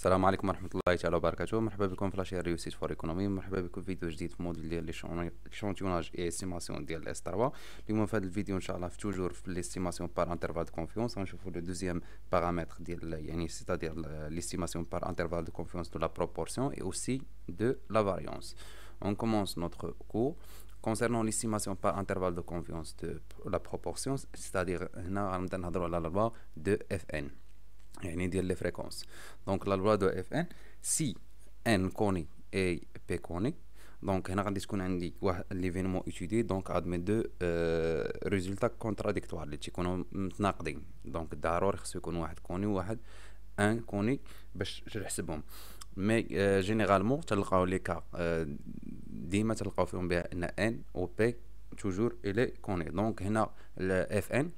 Salam alaikum wa rahmatullahi wa barakatuhu Bienvenue dans la chaîne Réussite pour l'économie Bienvenue dans une nouvelle vidéo sur l'échantillonnage et l'estimation de Nous allons faire une vidéo sur l'estimation par intervalle de confiance Je allons le deuxième paramètre de C'est à dire l'estimation par intervalle de confiance de la proportion et aussi de la variance On commence notre cours Concernant l'estimation par intervalle de confiance de la proportion C'est à dire, nous avons parler la loi de FN يعني ديال لي فريكونس دونك لا لوا دو اف ان سي ان كوني اي بي كوني دونك هنا غادي تكون عندي واحد ليفينمون اتيدي دونك غاد مي دو ريزولتا آه، كونتراديكتوار اللي تيكونوا متناقضين دونك ضروري خصو يكون واحد كوني وواحد ان كوني باش تحسبهم مي جينيرالمون آه، تلقاو لي كا آه، ديما تلقاو فيهم بها ان ان و بي توجور الي كوني دونك هنا الاف ان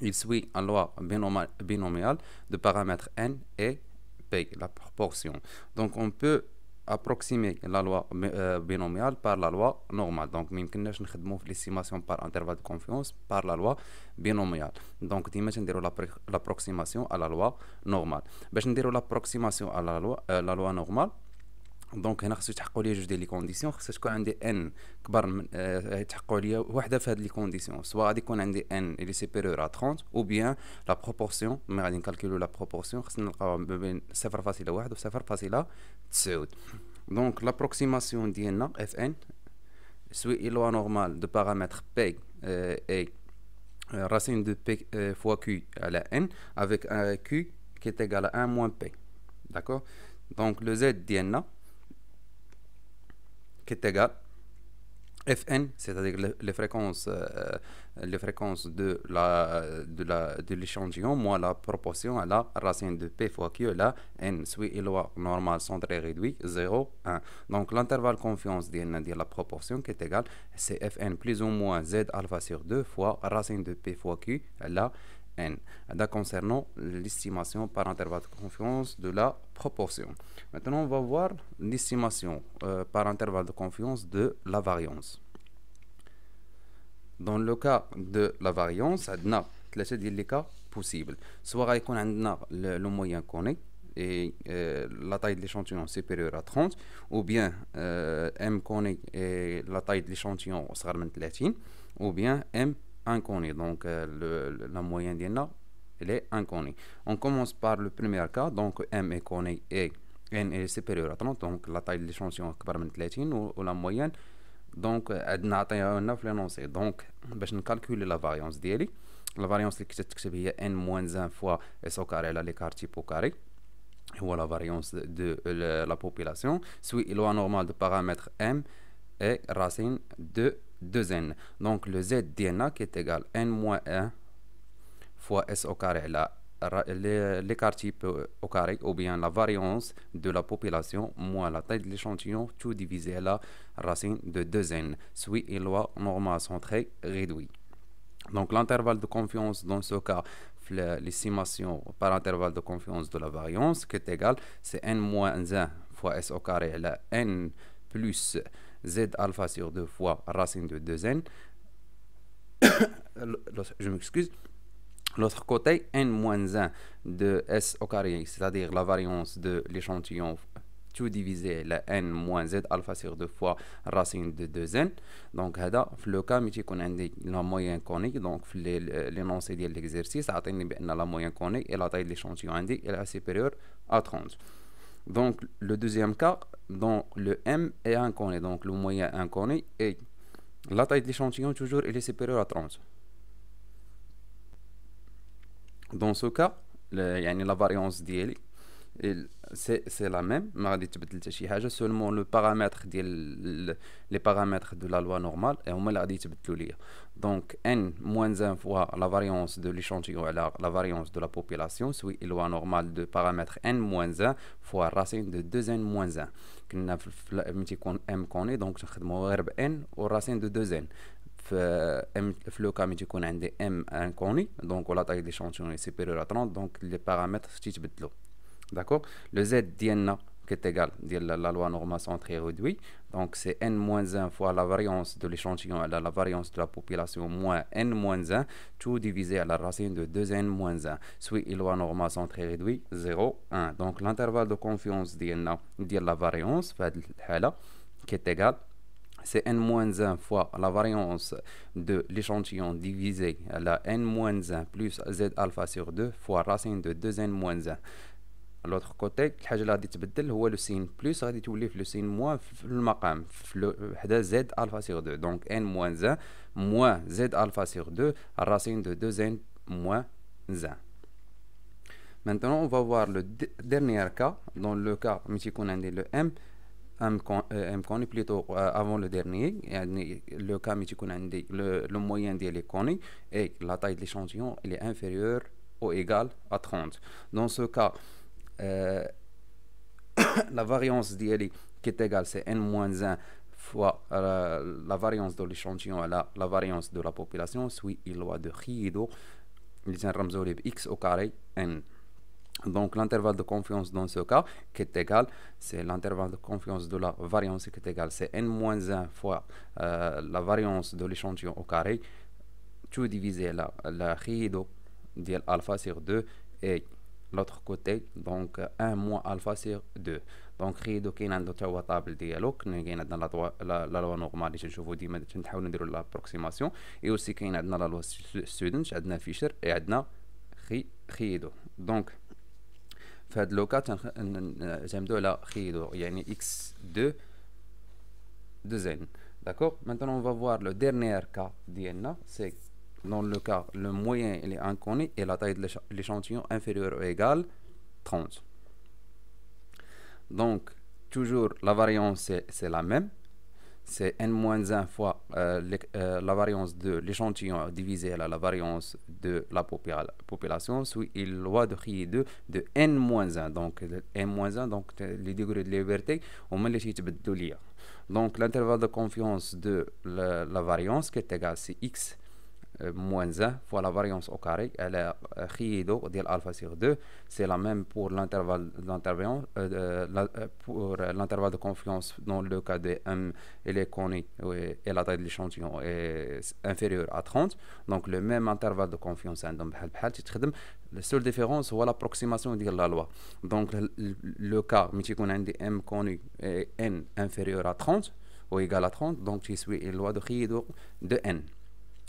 il suit la loi binomiale de paramètres n et p, la proportion. Donc on peut approximer la loi euh, binomiale par la loi normale. Donc nous avons l'estimation par intervalle de confiance par la loi binomiale. Donc imaginez l'approximation à la loi normale. Ben, imaginez l'approximation à la loi, euh, la loi normale, دونك هنا خصو يتحققوا لي جوج ديال لي كونديسيون خصها تكون عندي ان كبر من اه يتحققوا لي وحده في هاد لي كونديسيون سواء غادي يكون عندي ان اللي سيبيريور ا 30 او بيان لا بروبورسيون مي غادي نكالكولو لا بروبورسيون خصنا نلقاو ما بين 0.1 و 0.9 دونك لابروكسيماسيون ديالنا اف ان سوي لوا نورمال دو بارامتر بي اي racine de P euh, fois Q à la N avec un Q qui est égal à 1 moins P. D'accord Donc le Z d'N qui est égal Fn, c'est-à-dire les fréquences, euh, euh, les fréquences de la de la de l'échantillon moins la proportion à la racine de p fois q la n suit et loi normale centrée réduit 0 1 donc l'intervalle confiance de la proportion qui est égal c'est fn plus ou moins z alpha sur 2 fois racine de p fois q la concernant l'estimation par intervalle de confiance de la proportion. Maintenant, on va voir l'estimation euh, par intervalle de confiance de la variance. Dans le cas de la variance, on a les cas possibles. Soit on a le, le moyen connu et euh, la taille de l'échantillon supérieure à 30 ou bien euh, M connu et la taille de l'échantillon sera 30 ou bien M inconnue. Donc, euh, la moyenne des elle est inconnue. On commence par le premier cas, donc M est connu et N est supérieur à 30, donc la taille de l'échantillon est plus de 30 ou, la moyenne. Donc, on euh, a 9 l'énoncé. Donc, ne calculer la variance d'Eli. la variance qui est écrite n moins 1 fois s au carré à l'écart type au carré. ou la variance de euh, la population. Suit loi normale de paramètre m et racine de 2n. Donc le z dna qui est égal à n moins 1 fois s au carré. L'écart type euh, au carré ou bien la variance de la population moins la taille de l'échantillon tout divisé à la racine de 2n. Suit une loi normale centrée réduite. Donc l'intervalle de confiance dans ce cas, l'estimation par intervalle de confiance de la variance qui est égal, c'est n moins 1 fois s au carré, la n plus z alpha sur 2 fois racine de 2n. je m'excuse. L'autre côté, n 1 de s au carré, c'est-à-dire la variance de l'échantillon tout divisé la n z alpha sur 2 fois racine de 2n. Donc, le cas cas كا a تكون moyenne moyenne moyenne l'énoncé dans l'énoncé de ديال ليكزيرسيس عطيني la moyenne موين et la taille est 30. Donc, le deuxième cas, dont le M est inconnu, donc le moyen inconnu, et la taille d'échantillon l'échantillon, toujours, est supérieure à 30. Dans ce cas, a la variance d'ILI c'est la même maladie تبدلتا شي حاجه seulement le paramètre ديال les paramètres de la loi normale et eux là غادي تبدلوا lire. donc n 1 fois la variance de l'échantillon علا la variance de la population c'est la loi normale de paramètre n 1 fois racine de 2n 1 كنا un m connu donc تخدموا غير n et racine de 2n ف flow quand il y a m inconnu donc la taille d'échantillon est supérieure à 30 donc les paramètres s'y tebdlo D'accord Le Z d'Ienna qui est égal à la loi normale centrée réduite. Donc c'est n-1 fois la variance de l'échantillon, la, la variance de la population moins n-1, tout divisé à la racine de 2n-1. la loi normale centrée réduite, 0, 1. Donc l'intervalle de confiance dire la variance, qui est égal c'est n-1 fois la variance de l'échantillon divisé à la n-1 plus z alpha sur 2 fois racine de 2n-1 l'autre côté, le signe plus, le signe moins, le بلس le z alpha sur 2 donc N 1 moins z alpha sur 2 racine de 2 n moins 1 Maintenant, on va voir le dernier cas. Dans le cas, on a le M, M euh, plutôt euh, avant le dernier. Le moyen d'aller connu et la taille de l'échantillon est inférieure ou égale à 30. Dans ce cas, euh, la variance d'ILI qui est égale, c'est n moins 1 fois euh, la variance de l'échantillon à la, variance de la population, suit une loi de Riedo, les x au carré n. Donc l'intervalle de confiance dans ce cas qui est égal, c'est l'intervalle de confiance de la variance qui est égal, c'est n-1 fois euh, la variance de l'échantillon au carré, tout divisé la, la d'Ili alpha sur 2 et l'autre côté دونك ان موان الفا سيغ دو دونك خيدو كاين عندو تا هو طابل ديالو كاين عندنا لا لوا نورمال اللي تنشوفو ديما تنحاولو نديرو لابروكسيماسيون اي اوسي كاين عندنا لا لوا ستودنت عندنا فيشر اي عندنا خي خيدو دونك في هاد لوكا تنعتمدو على خيدو يعني اكس دو دو زين داكور مانتون اون فا فوار لو ديرنيير كا ديالنا سي Dans le cas, le moyen est inconnu et la taille de l'échantillon inférieure ou égale 30. Donc, toujours la variance c'est la même. C'est n-1 fois euh, euh, la variance de l'échantillon divisé à la variance de la population, sous une loi de Rie 2 de n-1. Donc, n-1, donc les degrés de liberté, on met les chiffres de Donc, l'intervalle de confiance de la, variance qui est égal à x moins 1 fois la variance au carré, elle est euh, do de alpha sur 2. C'est la même pour l'intervalle euh, euh, pour l'intervalle de confiance dans le cas de M, elle est connue et la taille de l'échantillon est inférieure à 30. Donc le même intervalle de confiance, hein, la seule différence, c'est l'approximation de la loi. Donc le cas, M connu et N inférieur à 30 ou égal à 30, donc tu suis la loi de Chido de N.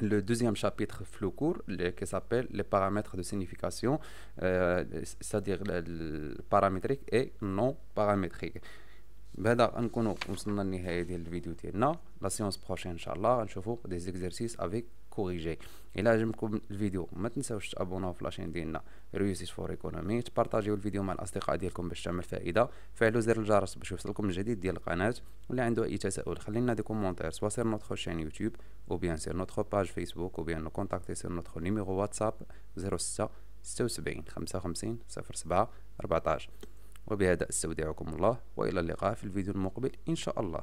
le deuxième chapitre flou court qui s'appelle les paramètres de signification, euh, c'est-à-dire paramétrique et non paramétrique. بهذا نكونوا وصلنا للنهايه ديال الفيديو ديالنا la séance prochaine ان شاء الله نشوفوا دي exercices كوريجي الى عجبكم الفيديو ما تنساوش تابوناو في لاشين ديالنا ريوسيت فور ايكونومي تبارطاجيو الفيديو مع الاصدقاء ديالكم باش تعمل فائده فعلوا زر الجرس باش يوصلكم الجديد ديال القناه ولا عنده اي تساؤل خلينا دي كومونتير سوا سير نوتخ شين يوتيوب او بيان سير نوتخ باج فيسبوك او بيان نو كونتاكتي سير نوتخ نيميرو واتساب 06 76 55 07 14 وبهذا استودعكم الله والى اللقاء في الفيديو المقبل ان شاء الله